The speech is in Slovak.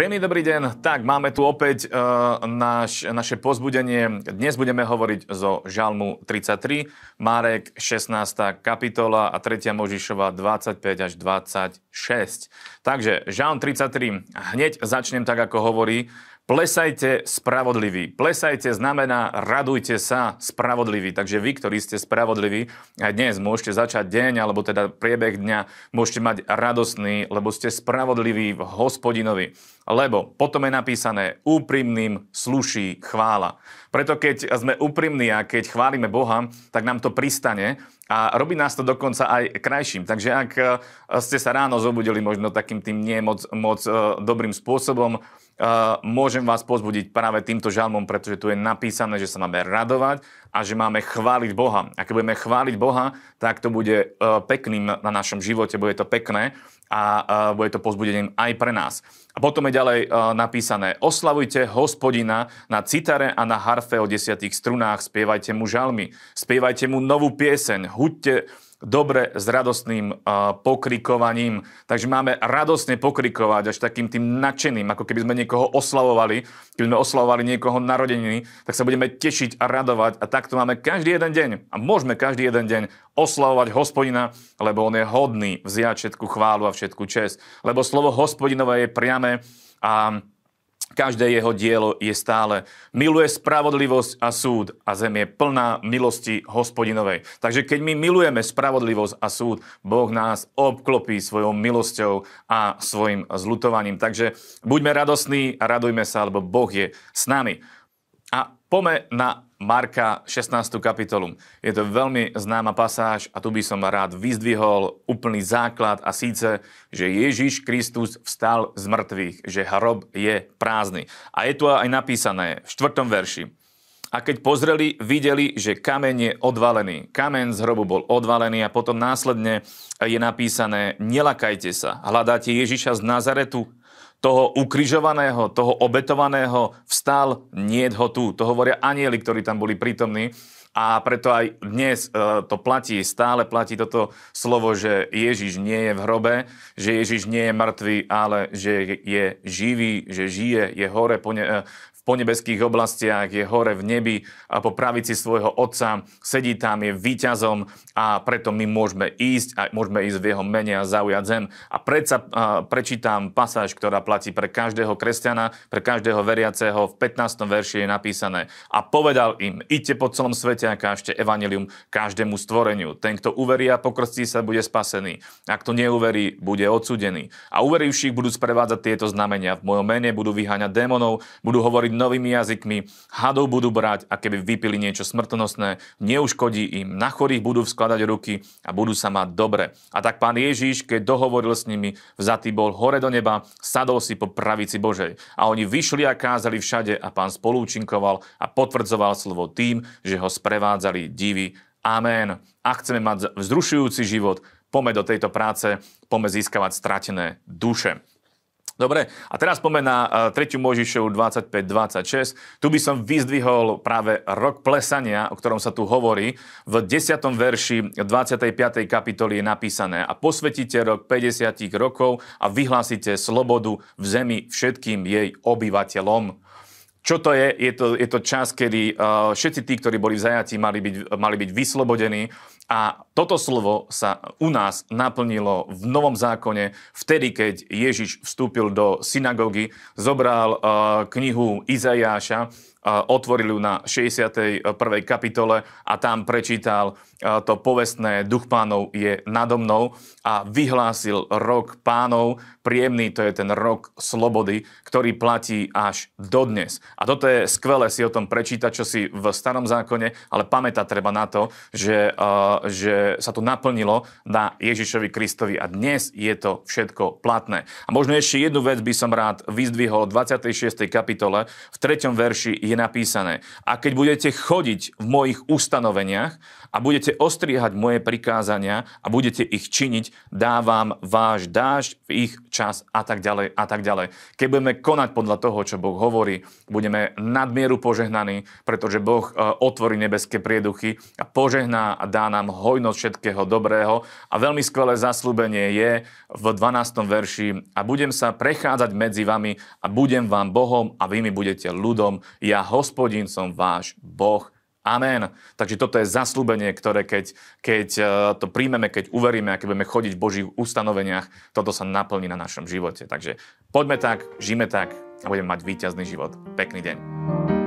Príjemný dobrý deň. Tak, máme tu opäť e, naš, naše pozbudenie. Dnes budeme hovoriť zo Žalmu 33, Marek 16. kapitola a 3. Možišova 25 až 26. Takže, Žalm 33. Hneď začnem tak, ako hovorí Plesajte spravodlivý. Plesajte znamená radujte sa spravodlivý. Takže vy, ktorí ste spravodliví, aj dnes môžete začať deň, alebo teda priebeh dňa, môžete mať radosný, lebo ste spravodliví v hospodinovi. Lebo potom je napísané, úprimným sluší chvála. Preto keď sme úprimní a keď chválime Boha, tak nám to pristane a robí nás to dokonca aj krajším. Takže ak eh, ste sa ráno zobudili možno takým tým nie moc, moc eh, dobrým spôsobom, Eh, môžem vás pozbudiť práve týmto žalmom, pretože tu je napísané, že sa máme radovať a že máme chváliť Boha. A keď budeme chváliť Boha, tak to bude eh, pekným na našom živote, bude to pekné a eh, bude to pozbudením aj pre nás. A potom je ďalej napísané, oslavujte hospodina na citare a na harfe o desiatých strunách, spievajte mu žalmy, spievajte mu novú pieseň, huďte, dobre s radostným pokrikovaním. Takže máme radostne pokrikovať až takým tým nadšeným, ako keby sme niekoho oslavovali. Keby sme oslavovali niekoho narodeniny, tak sa budeme tešiť a radovať. A takto máme každý jeden deň. A môžeme každý jeden deň oslavovať hospodina, lebo on je hodný vziať všetku chválu a všetku čest. Lebo slovo hospodinové je priame a Každé jeho dielo je stále. Miluje spravodlivosť a súd a zem je plná milosti hospodinovej. Takže keď my milujeme spravodlivosť a súd, Boh nás obklopí svojou milosťou a svojim zlutovaním. Takže buďme radosní a radujme sa, lebo Boh je s nami. A pome na Marka 16. kapitolu. Je to veľmi známa pasáž a tu by som rád vyzdvihol úplný základ a síce, že Ježiš Kristus vstal z mŕtvych, že hrob je prázdny. A je tu aj napísané v 4. verši. A keď pozreli, videli, že kameň je odvalený. Kameň z hrobu bol odvalený a potom následne je napísané, nelakajte sa, hľadáte Ježiša z Nazaretu, toho ukrižovaného, toho obetovaného, vstal, nie ho tu. To hovoria anieli, ktorí tam boli prítomní. A preto aj dnes e, to platí, stále platí toto slovo, že Ježiš nie je v hrobe, že Ježiš nie je mŕtvý, ale že je živý, že žije, je hore po ne, e, po nebeských oblastiach, je hore v nebi a po pravici svojho Otca, sedí tam, je výťazom a preto my môžeme ísť a môžeme ísť v jeho mene a zaujať zem. A predsa prečítam pasáž, ktorá platí pre každého kresťana, pre každého veriaceho. V 15. verši je napísané a povedal im, idte po celom svete a kážte evanilium každému stvoreniu. Ten, kto uverí a pokrstí sa, bude spasený. A kto neuverí, bude odsudený. A uverivších budú sprevádzať tieto znamenia. V mojom mene budú vyháňať démonov, budú hovoriť novými jazykmi, hadov budú brať a keby vypili niečo smrtonosné, neuškodí im, na chorých budú vskladať ruky a budú sa mať dobre. A tak pán Ježíš, keď dohovoril s nimi, vzatý bol hore do neba, sadol si po pravici Božej. A oni vyšli a kázali všade a pán spolúčinkoval a potvrdzoval slovo tým, že ho sprevádzali divy. Amen. A chceme mať vzrušujúci život, pome do tejto práce, pome získavať stratené duše. Dobre, a teraz poďme na 3. Možišovu 25-26. Tu by som vyzdvihol práve rok plesania, o ktorom sa tu hovorí. V 10. verši 25. kapitoly je napísané a posvetíte rok 50 rokov a vyhlásite slobodu v zemi všetkým jej obyvateľom. Čo to je? Je to, je to čas, kedy uh, všetci tí, ktorí boli v zajatí, mali byť, mali byť vyslobodení. A toto slovo sa u nás naplnilo v Novom zákone, vtedy, keď Ježiš vstúpil do synagógy, zobral uh, knihu Izajáša otvoril ju na 61. kapitole a tam prečítal e, to povestné duch pánov je nado mnou a vyhlásil rok pánov, príjemný to je ten rok slobody, ktorý platí až dodnes. A toto je skvelé si o tom prečítať, čo si v starom zákone, ale pamätať treba na to, že, e, že sa to naplnilo na Ježišovi Kristovi a dnes je to všetko platné. A možno ešte jednu vec by som rád vyzdvihol v 26. kapitole, v 3. verši je napísané. A keď budete chodiť v mojich ustanoveniach a budete ostriehať moje prikázania a budete ich činiť, dávam váš dážď v ich čas a tak ďalej a tak ďalej. Keď budeme konať podľa toho, čo Boh hovorí, budeme nadmieru požehnaní, pretože Boh e, otvorí nebeské prieduchy a požehná a dá nám hojnosť všetkého dobrého. A veľmi skvelé zaslúbenie je v 12. verši a budem sa prechádzať medzi vami a budem vám Bohom a vy mi budete ľudom. Ja hospodín som váš Boh. Amen. Takže toto je zaslúbenie, ktoré keď, keď e, to príjmeme, keď uveríme a keď budeme chodiť v Božích ustanoveniach, toto sa naplní na našom živote. Takže poďme tak, žijme tak a budeme mať víťazný život. Pekný deň.